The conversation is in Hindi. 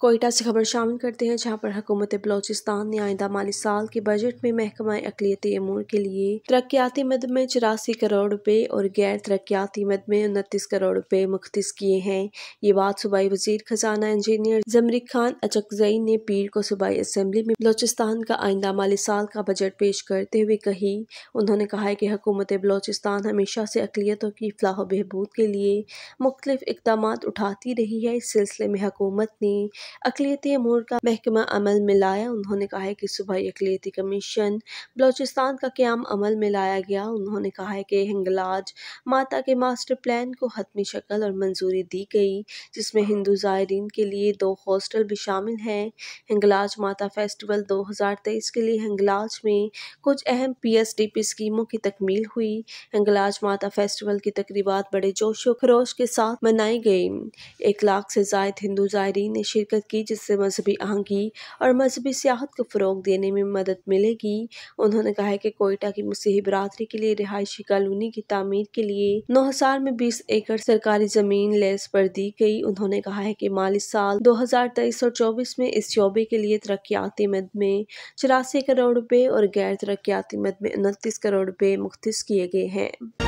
कोयटा से खबर शामिल करते हैं जहाँ पर हकूमत बलोचिस्तान ने आइंदा माली साल के बजट में महकमा अकलीती अमूर के लिए तरक्याती मद में चौरासी करोड़ रुपये और गैर तरक्याती मद में उनतीस करोड़ रुपये मुख्त किए हैं ये बात सूबाई वजीर खजाना इंजीनियर जमरी खान अचकजई ने पीर को सूबाई असम्बली में बलोचिस्तान का आइंदा माली साल का बजट पेश करते हुए कही उन्होंने कहा कि हकूमत बलोचिस्तान हमेशा से अकलीतों की फलाह बहबूद के लिए मुख्तलिफ इकदाम उठाती रही है इस सिलसिले में हुकूमत ने अकलीती अमूर का महकमा अमल में लाया उन्होंने कहा है कि सुबह अकलीती कमीशन बलोचिस्तान का क्याम अमल में लाया गया उन्होंने कहा है कि हिंगलाज माता के मास्टर प्लान को हतमी शक्ल और मंजूरी दी गई जिसमें हिंदू ज़ायरीन के लिए दो हॉस्टल भी शामिल हैं हिंगलाज माता फेस्टिवल दो हज़ार तेईस के लिए हिंगलाज में कुछ अहम पी एस डी पी स्कीमों की तकमील हुई हिंगलाज माता फेस्टिवल की तकरीबा बड़े जोश व खरोश के साथ मनाई गई एक लाख से जायद हिंदू ज़ायरीन ने शिरकत शिरकत की जिससे मजहबी आहंगी और मजहबी सियाहत को फ़रोग देने में मदद मिलेगी उन्होंने कहा है कि कोयटा की मसीही बरदरी के लिए रिहायशी कॉलोनी की तमीर के लिए नौ हजार में बीस एकड़ सरकारी जमीन लेस पर दी गई उन्होंने कहा है कि माली साल दो हजार तेईस और चौबीस में इस शोबे के लिए तरक्याती मद में चौरासी करोड़ रुपये और गैर तरक्याती मद में उनतीस करोड़ रुपये मुख्त किए गए हैं